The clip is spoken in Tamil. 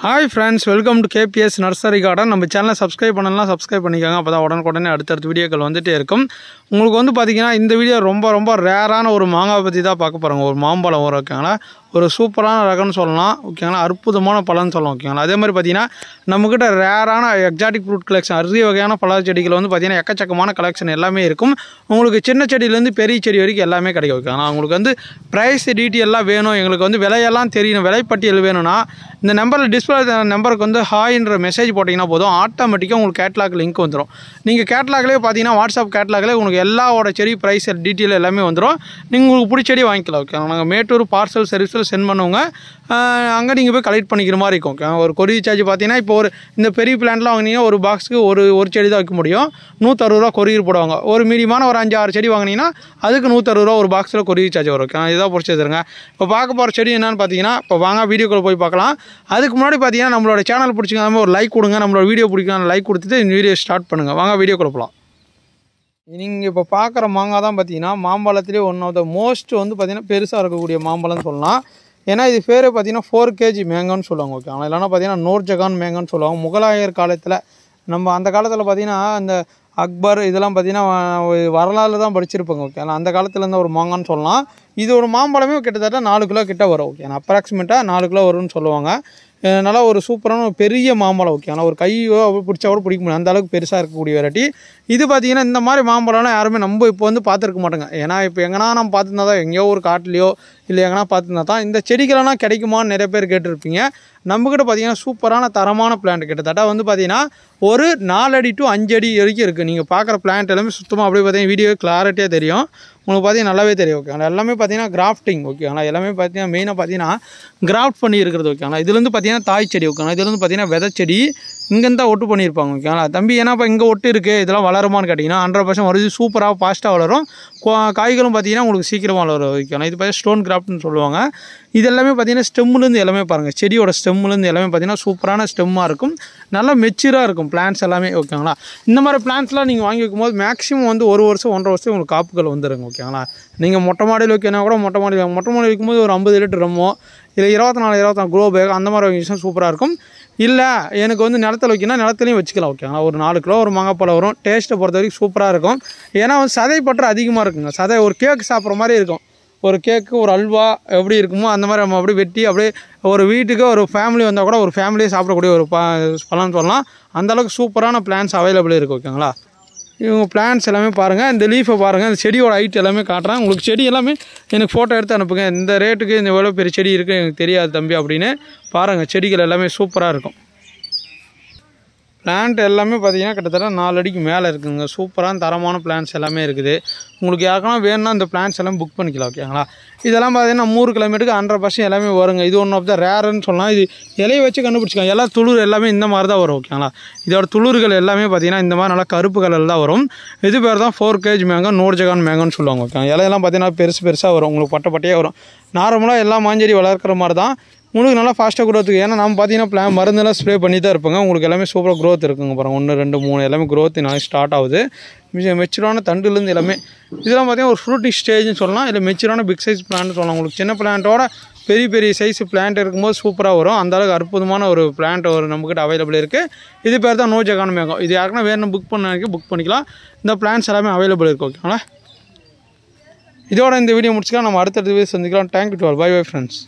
hi friends welcome to KPS nursery garden நம்ம சேனலை சப்ஸ்கிரைப் பண்ணலாம் சப்ஸ்கிரைப் பண்ணிக்கோங்க அப்போ தான் உடனே அடுத்தடுத்த வீடியோக்கள் வந்துகிட்டே இருக்கும் உங்களுக்கு வந்து பார்த்திங்கன்னா இந்த வீடியோ ரொம்ப ரொம்ப ரேரான ஒரு மாங்காய் பற்றி தான் பார்க்க போகிறாங்க ஒரு மாம்பழம் ஓரக்காங்களா ஒரு சூப்பரான ரகம்னு சொல்லலாம் ஓகேங்களா அற்புதமான பழம்னு சொல்லலாம் ஓகேங்களா அதே மாதிரி பார்த்தீங்கன்னா நம்மக்கிட்ட ரேரான எக்ஸாட்டிக் ஃப்ரூட் கலெக்ஷன் அரிய வகையான பழ செடிகள் வந்து பார்த்திங்கன்னா எக்கச்சக்கமான கலெக்ஷன் எல்லாமே இருக்கும் உங்களுக்கு சின்ன செடியிலேருந்து பெரிய செடி வரைக்கும் எல்லாமே கிடைக்கும் ஓகேங்களா உங்களுக்கு வந்து ப்ரைஸ் டீட்டெயிலாம் வேணும் எங்களுக்கு வந்து விலையெல்லாம் தெரியணும் விலைப்பட்டியல் வேணும்னா இந்த நம்பரில் டிஸ்பிளே நம்பருக்கு வந்து ஹாய்ன்ற மெசேஜ் போட்டிங்கன்னா போதும் ஆட்டோமேட்டிக்காக உங்களுக்கு கேட்லாக் லிங்க் வந்துடும் நீங்கள் கேட்லாக்லேயே பார்த்தீங்கன்னா வாட்ஸ்அப் கேட்லாக்லேயே உங்களுக்கு எல்லாவோட செடி ப்ரைஸ் டீட்டெயில் எல்லாமே வந்துடும் நீங்கள் உங்களுக்கு பிடிச்ச செடி வாங்கிக்கலாம் ஓகேங்களா நாங்கள் மேட்டூர் பார்சல் சர்வீஸ் ஆஃபீஸில் சென்ட் பண்ணுவோங்க அங்கே நீங்கள் போய் கலெக்ட் பண்ணிக்கிற மாதிரி இருக்கும் ஒரு கொரியர் சார்ஜ் பார்த்தீங்கன்னா இப்போ ஒரு இந்த பெரிய பிளான்லாம் வாங்கினீங்கன்னா ஒரு பாக்ஸுக்கு ஒரு ஒரு செடி தான் வைக்க முடியும் நூற்றறுபது ரூபா கொரியர் போடுவாங்க ஒரு மீடியமான ஒரு அஞ்சு ஆறு செடி வாங்கினீங்கன்னா அதுக்கு நூற்றறுபது ரூபா ஒரு பாக்ஸில் கொரியர் சார்ஜ் வரும் இதாக பிடிச்சி தருங்க இப்போ பார்க்க போகிற செடி என்னென்னு பார்த்தீங்கன்னா இப்போ வாங்க வீடியோக்குள்ளே போய் பார்க்கலாம் அதுக்கு முன்னாடி பார்த்தீங்கன்னா நம்மளோட சேனல் பிடிச்சிக்காமல் ஒரு லைக் கொடுங்க நம்மளோட வீடியோ பிடிக்காம லைக் கொடுத்துட்டு இந்த வீடியோ ஸ்டார்ட் பண்ணுங்கள் வாங்க வீடியோ கொடுப்பலாம் நீங்கள் இப்போ பார்க்குற மாங்காய் தான் பார்த்தீங்கன்னா மாம்பழத்துலேயே ஒன் ஆஃப் த மோஸ்ட் வந்து பார்த்திங்கன்னா பெருசாக இருக்கக்கூடிய மாம்பழம்னு சொல்லலாம் ஏன்னா இது பேர் பார்த்திங்கன்னா ஃபோர் கேஜி மேங்கன்னு சொல்லுவாங்க ஓகே ஆனால் இல்லைனா பார்த்தீங்கன்னா நோர்ஜகான் மேங்கன்னு சொல்லுவாங்க முகலாயர் காலத்தில் நம்ம அந்த காலத்தில் பார்த்திங்கன்னா அந்த அக்பர் இதெல்லாம் பார்த்திங்கன்னா வரலாறு தான் படிச்சிருப்பாங்க ஓகே ஆனால் அந்த காலத்துலேருந்து ஒரு மாங்கான்னு சொல்லலாம் இது ஒரு மாம்பழமே கிட்டத்தட்ட நாலு கிலோ கிட்ட வரும் ஓகே அப்ராக்சிமேட்டாக நாலு கிலோ வரும்னு சொல்லுவாங்க நல்லா ஒரு சூப்பரான பெரிய மாம்பழம் ஓகே ஆனால் ஒரு கையோ பிடிச்சா கூட பிடிக்க முடியும் அந்த அளவுக்கு பெருசாக இருக்கக்கூடிய வெரைட்டி இது பார்த்திங்கன்னா இந்த மாதிரி மாம்பழம்லாம் யாருமே நம்ம இப்போ வந்து பார்த்துருக்க மாட்டேங்க ஏன்னா இப்போ எங்கன்னா நம்ம பார்த்துருந்தா தான் எங்கேயோ ஒரு காட்டுலையோ இல்லை எங்கன்னா பார்த்துருந்தா தான் இந்த செடிகளெல்லாம் கிடைக்குமான்னு நிறைய பேர் கேட்டிருப்பீங்க நம்மக்கிட்ட பார்த்தீங்கன்னா சூப்பரான தரமான பிளான்ட் கிட்டத்தட்ட வந்து பார்த்தீங்கன்னா ஒரு நாலடி டு அஞ்சு அடி வரைக்கும் இருக்குது நீங்கள் பார்க்குற பிளான்ட் எல்லாமே சுத்தமாக அப்படியே பார்த்தீங்கன்னா வீடியோ கிளாரிட்டியாக தெரியும் உங்களுக்கு பார்த்தீங்கன்னா நல்லாவே தெரியும் ஓகேங்களா எல்லாமே பார்த்தீங்கன்னா கிராஃப்டிங் ஓகேங்களா எல்லாமே பார்த்தீங்கன்னா மெயினாக பார்த்தீங்கன்னா கிராஃப்ட் பண்ணி இருக்கிறது ஓகேங்களா இதுலேருந்து பார்த்தீங்கன்னா தாய் செடி ஓகேங்களா இதுலேருந்து பார்த்தீங்கன்னா செடி இங்கேருந்து தான் ஒட்டு பண்ணியிருப்பாங்க ஓகேங்களா தம்பி ஏன்னா இப்போ இங்கே ஒட்டு இருக்குது இதெல்லாம் வளருமான்னு கேட்டிங்கன்னா ஹண்ட்ரட் பர்சன்ட் வருது சூப்பராக ஃபாஸ்ட்டாக வளரும் காய்களும் பார்த்தீங்கன்னா உங்களுக்கு சீக்கிரமாக வளரும் ஓகேங்களா இது பார்த்தீங்கன்னா ஸ்டோன் கிராஃப்ட் அப்படின்னு சொல்லுவாங்க இது எல்லாமே பார்த்திங்கன்னா ஸ்டெம்முலேருந்து எல்லாமே பாருங்கள் செடியோட ஸ்டெம்லேருந்து எல்லாமே பார்த்திங்கன்னா சூப்பரான ஸ்டெம்மாக இருக்கும் நல்லா மெச்சூராக இருக்கும் பிளான்ஸ் எல்லாமே ஓகேங்களா இந்த மாதிரி பிளான்ஸ்லாம் நீங்கள் வாங்கி வைக்கும்போது மேக்ஸிமம் வந்து ஒரு வருஷம் ஒன்றரை வருஷம் உங்களுக்கு காப்புகள் வந்துடுங்க ஓகேங்களா நீங்கள் மொட்டை மாடியில் வைக்கணும் கூட மொட்டை மாடியில் மொட்டை மாடியில் வைக்கும்போது ஒரு ஐம்பது லிட்டர் ரொம்பவும் இல்லை இருபத்தி நாலு இருபத்தி நாலு குரோ பேக் அந்த மாதிரி விஷயம் சூப்பராக இருக்கும் இல்லை எனக்கு வந்து நிலத்தில் வைக்கணும் நிலத்துலையும் வச்சுக்கலாம் ஓகேங்களா ஒரு நாலு கிலோ ஒரு மாங்காப்பழம் வரும் டேஸ்ட்டை பொறுத்த வரைக்கும் சூப்பராக இருக்கும் ஏன்னா வந்து சதை பற்ற அதிகமாக இருக்குங்க சதை ஒரு கேக் சாப்பிட்ற மாதிரி இருக்கும் ஒரு கேக்கு ஒரு அல்வா எப்படி இருக்குமோ அந்த மாதிரி நம்ம அப்படியே வெட்டி அப்படியே ஒரு வீட்டுக்கு ஒரு ஃபேமிலி வந்தால் கூட ஒரு ஃபேமிலியே சாப்பிடக்கூடிய ஒரு ப பழம்னு சொல்லலாம் அந்தளவுக்கு சூப்பரான பிளான்ஸ் அவைலபிள் இருக்குது ஓகேங்களா இவங்க பிளான்ஸ் எல்லாமே பாருங்கள் இந்த லீஃபை பாருங்கள் இந்த செடியோட ஹைட் எல்லாமே காட்டுறேன் உங்களுக்கு செடி எல்லாமே எனக்கு ஃபோட்டோ எடுத்து அனுப்புங்க இந்த ரேட்டுக்கு இந்த எவ்வளோ பெரிய செடி இருக்குது எனக்கு தெரியாது தம்பி அப்படின்னு பாருங்கள் செடிகள் எல்லாமே சூப்பராக இருக்கும் பிளான்ட் எல்லாமே பார்த்திங்கன்னா கிட்டத்தட்ட நாலு அடிக்கு மேலே இருக்குதுங்க சூப்பரான தரமான பிளான்ஸ் எல்லாமே இருக்குது உங்களுக்கு யாருக்கெல்லாம் வேணும்னா அந்த பிளான்ஸ் எல்லாம் புக் பண்ணிக்கலாம் ஓகேங்களா இதெல்லாம் பார்த்திங்கன்னா நூறு கிலோமீட்டருக்கு ஹண்ட்ரட் பர்சன்ட் எல்லாமே வருங்க இது ஒன் ஆஃப் த ரேருன்னு சொல்லலாம் இது இலையை வச்சு கண்டுபிடிச்சிக்கலாம் எல்லா துளிர் எல்லாமே இந்த மாதிரி தான் வரும் ஓகேங்களா இதோட துளிர்கள் எல்லாமே பார்த்திங்கன்னா இந்த மாதிரி நல்லா கருப்பு கலரில் தான் வரும் இது பேர் தான் ஃபோர் கேஜ் மேங்கோ நூறு ஜகான் மேங்கோன்னு சொல்லுவாங்க ஓகேங்களா இலையெல்லாம் பார்த்திங்கன்னா பெருசு பெருசாக வரும் உங்களுக்கு பட்டப்பட்டையே வரும் நார்மலாக எல்லா மாஞ்செடி வளர்க்குற மாதிரி தான் உங்களுக்கு நல்லா ஃபாஸ்ட்டாக இருக்குது ஏன்னா நம்ம பார்த்தீங்கன்னா பிளான் மருந்தெல்லாம் ஸ்ப்ரே பண்ணி தான் இருப்பாங்க உங்களுக்கு எல்லாமே சூப்பராக க்ரோத் இருக்குங்க பாருங்கள் ஒன்று ரெண்டு மூணு எல்லாமே க்ரோத் நாளைக்கு ஸ்டார்ட் ஆகுது மெச்சூரான தண்டுலேருந்து எல்லாமே இதெல்லாம் பார்த்தீங்கன்னா ஒரு ஃப்ரூட்டிங் ஸ்டேஜ்னு சொல்லலாம் இல்லை மெச்சூரான பிக் சைஸ் பிளான் சொல்லலாம் உங்களுக்கு சின்ன பிளான்ட்டோட பெரிய பெரிய சைஸ் பிளான்ட் இருக்கும்போது சூப்பராக வரும் அந்தளவுக்கு அற்புதமான ஒரு பிளான்ட் ஒரு நம்மக்கிட்ட அவைலபிள் இருக்குது இது பேர் தான் நோஜ் எக்கானமி இது யாருக்குன்னா வேணும் புக் பண்ண புக் பண்ணிக்கலாம் இந்த பிளான்ஸ் எல்லாமே அவைலபிள் இருக்குது ஓகேங்களா இதோட இந்த வீடியோ முடிச்சுக்கலாம் நம்ம அடுத்தடுத்து வீடியோ சந்திக்கலாம் தேங்க்யூ டுவல் பை பை ஃப்ரெண்ட்ஸ்